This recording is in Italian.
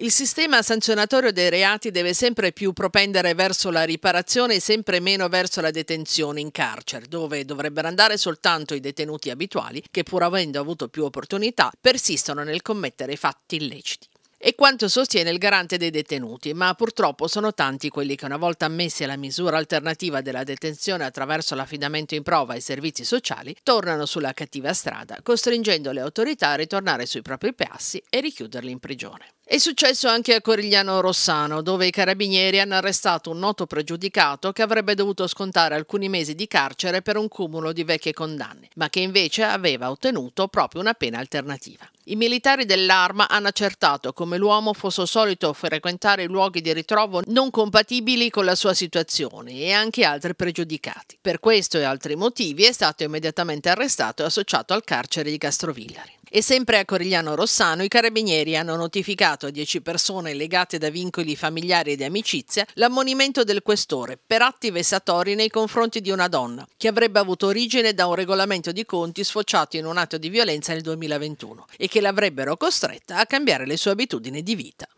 Il sistema sanzionatorio dei reati deve sempre più propendere verso la riparazione e sempre meno verso la detenzione in carcere, dove dovrebbero andare soltanto i detenuti abituali che pur avendo avuto più opportunità persistono nel commettere fatti illeciti. E quanto sostiene il garante dei detenuti, ma purtroppo sono tanti quelli che una volta ammessi alla misura alternativa della detenzione attraverso l'affidamento in prova ai servizi sociali, tornano sulla cattiva strada, costringendo le autorità a ritornare sui propri passi e richiuderli in prigione. È successo anche a Corigliano Rossano, dove i carabinieri hanno arrestato un noto pregiudicato che avrebbe dovuto scontare alcuni mesi di carcere per un cumulo di vecchie condanne, ma che invece aveva ottenuto proprio una pena alternativa. I militari dell'arma hanno accertato come l'uomo fosse solito frequentare luoghi di ritrovo non compatibili con la sua situazione e anche altri pregiudicati. Per questo e altri motivi è stato immediatamente arrestato e associato al carcere di Castrovillari. E sempre a Corigliano Rossano i carabinieri hanno notificato a 10 persone legate da vincoli familiari e di amicizia l'ammonimento del questore per atti vessatori nei confronti di una donna che avrebbe avuto origine da un regolamento di conti sfociato in un atto di violenza nel 2021 e che l'avrebbero costretta a cambiare le sue abitudini di vita.